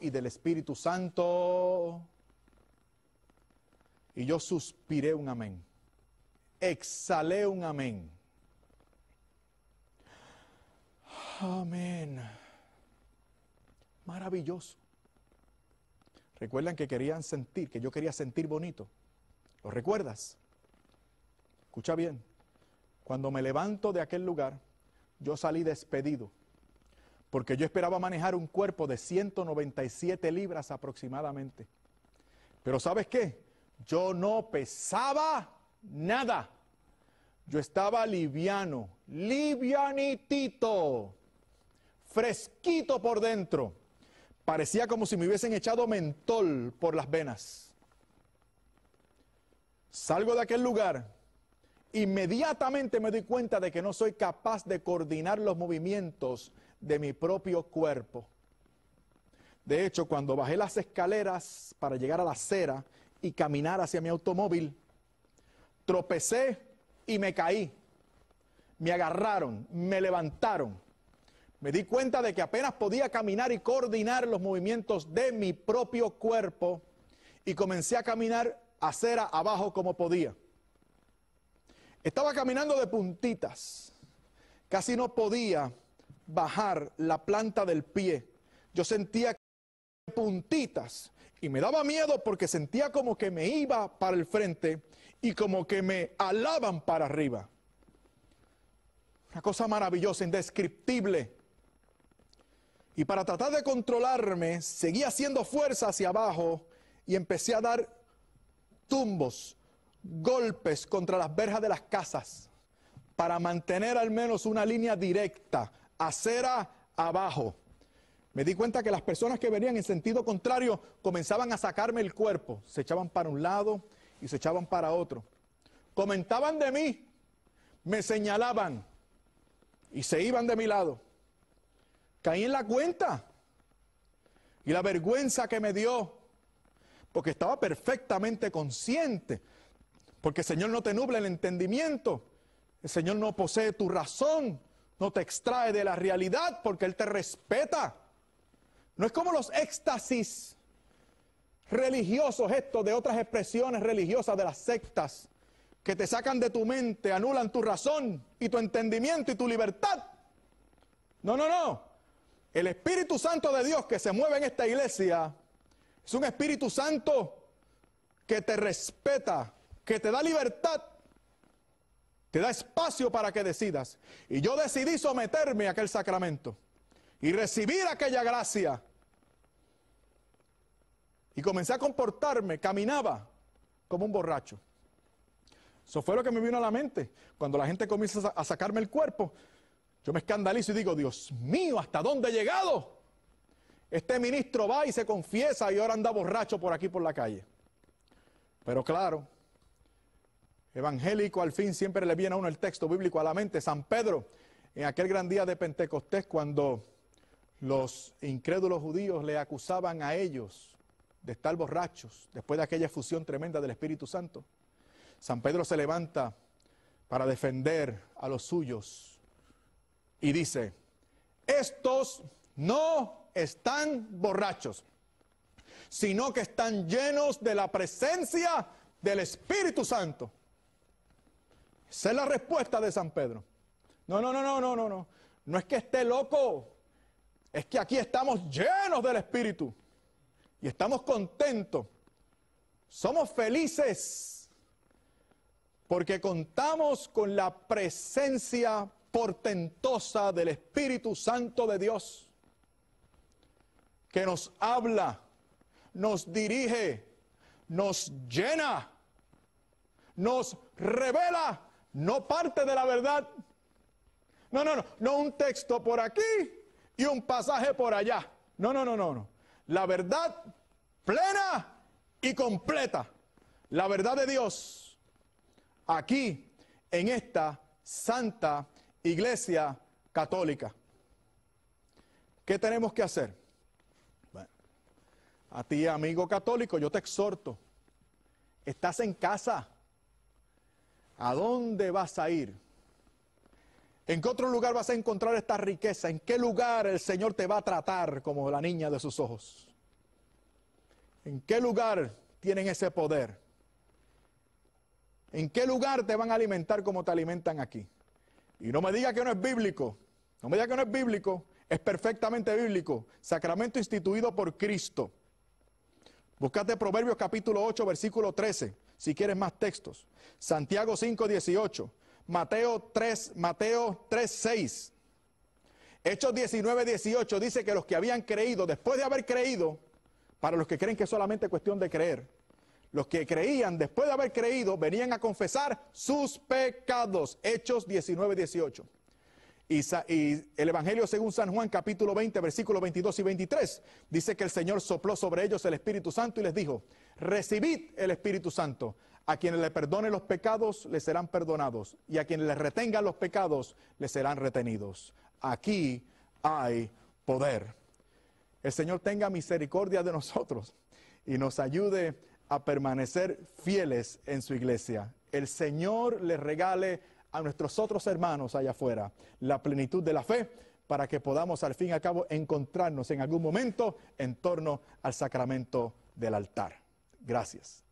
y del Espíritu Santo. Y yo suspiré un amén. Exhalé un amén. Amén. Maravilloso. Recuerdan que querían sentir, que yo quería sentir bonito. ¿Lo recuerdas? Escucha bien. Cuando me levanto de aquel lugar, yo salí despedido porque yo esperaba manejar un cuerpo de 197 libras aproximadamente. Pero ¿sabes qué? Yo no pesaba nada. Yo estaba liviano, livianitito, fresquito por dentro. Parecía como si me hubiesen echado mentol por las venas. Salgo de aquel lugar, inmediatamente me doy cuenta de que no soy capaz de coordinar los movimientos de mi propio cuerpo. De hecho, cuando bajé las escaleras para llegar a la acera y caminar hacia mi automóvil, tropecé y me caí. Me agarraron, me levantaron. Me di cuenta de que apenas podía caminar y coordinar los movimientos de mi propio cuerpo y comencé a caminar acera abajo como podía. Estaba caminando de puntitas, casi no podía bajar la planta del pie. Yo sentía puntitas y me daba miedo porque sentía como que me iba para el frente y como que me alaban para arriba. Una cosa maravillosa, indescriptible. Y para tratar de controlarme, seguí haciendo fuerza hacia abajo y empecé a dar tumbos, golpes contra las verjas de las casas para mantener al menos una línea directa acera abajo. Me di cuenta que las personas que venían en sentido contrario comenzaban a sacarme el cuerpo, se echaban para un lado y se echaban para otro. Comentaban de mí, me señalaban y se iban de mi lado. Caí en la cuenta y la vergüenza que me dio, porque estaba perfectamente consciente, porque el Señor no te nubla el entendimiento, el Señor no posee tu razón, no te extrae de la realidad porque Él te respeta. No es como los éxtasis religiosos estos de otras expresiones religiosas de las sectas que te sacan de tu mente, anulan tu razón y tu entendimiento y tu libertad. No, no, no. El Espíritu Santo de Dios que se mueve en esta iglesia es un Espíritu Santo que te respeta, que te da libertad te da espacio para que decidas. Y yo decidí someterme a aquel sacramento y recibir aquella gracia. Y comencé a comportarme, caminaba como un borracho. Eso fue lo que me vino a la mente. Cuando la gente comienza a sacarme el cuerpo, yo me escandalizo y digo, Dios mío, ¿hasta dónde he llegado? Este ministro va y se confiesa y ahora anda borracho por aquí, por la calle. Pero claro, evangélico, al fin siempre le viene a uno el texto bíblico a la mente. San Pedro, en aquel gran día de Pentecostés, cuando los incrédulos judíos le acusaban a ellos de estar borrachos después de aquella fusión tremenda del Espíritu Santo. San Pedro se levanta para defender a los suyos y dice, estos no están borrachos, sino que están llenos de la presencia del Espíritu Santo. Esa es la respuesta de San Pedro. No, no, no, no, no, no, no. No es que esté loco. Es que aquí estamos llenos del Espíritu. Y estamos contentos. Somos felices. Porque contamos con la presencia portentosa del Espíritu Santo de Dios. Que nos habla, nos dirige, nos llena, nos revela no parte de la verdad. No, no, no, no un texto por aquí y un pasaje por allá. No, no, no, no, no. La verdad plena y completa. La verdad de Dios aquí en esta santa iglesia católica. ¿Qué tenemos que hacer? Bueno, a ti, amigo católico, yo te exhorto. Estás en casa. ¿A dónde vas a ir? ¿En qué otro lugar vas a encontrar esta riqueza? ¿En qué lugar el Señor te va a tratar como la niña de sus ojos? ¿En qué lugar tienen ese poder? ¿En qué lugar te van a alimentar como te alimentan aquí? Y no me diga que no es bíblico. No me diga que no es bíblico. Es perfectamente bíblico. Sacramento instituido por Cristo. Búscate Proverbios capítulo 8, versículo 13 si quieres más textos. Santiago 5, 18. Mateo 3, Mateo 3, 6. Hechos 19, 18 dice que los que habían creído, después de haber creído, para los que creen que es solamente cuestión de creer, los que creían después de haber creído venían a confesar sus pecados. Hechos 19, 18. Y, el Evangelio según San Juan capítulo 20, versículos 22 y 23, dice que el Señor sopló sobre ellos el Espíritu Santo y les dijo, recibid el Espíritu Santo. A quienes le perdone los pecados, les serán perdonados. Y a quienes les retengan los pecados, les serán retenidos. Aquí hay poder. El Señor tenga misericordia de nosotros y nos ayude a permanecer fieles en su iglesia. El Señor les regale a nuestros otros hermanos allá afuera la plenitud de la fe para que podamos al fin y al cabo encontrarnos en algún momento en torno al sacramento del altar. Gracias.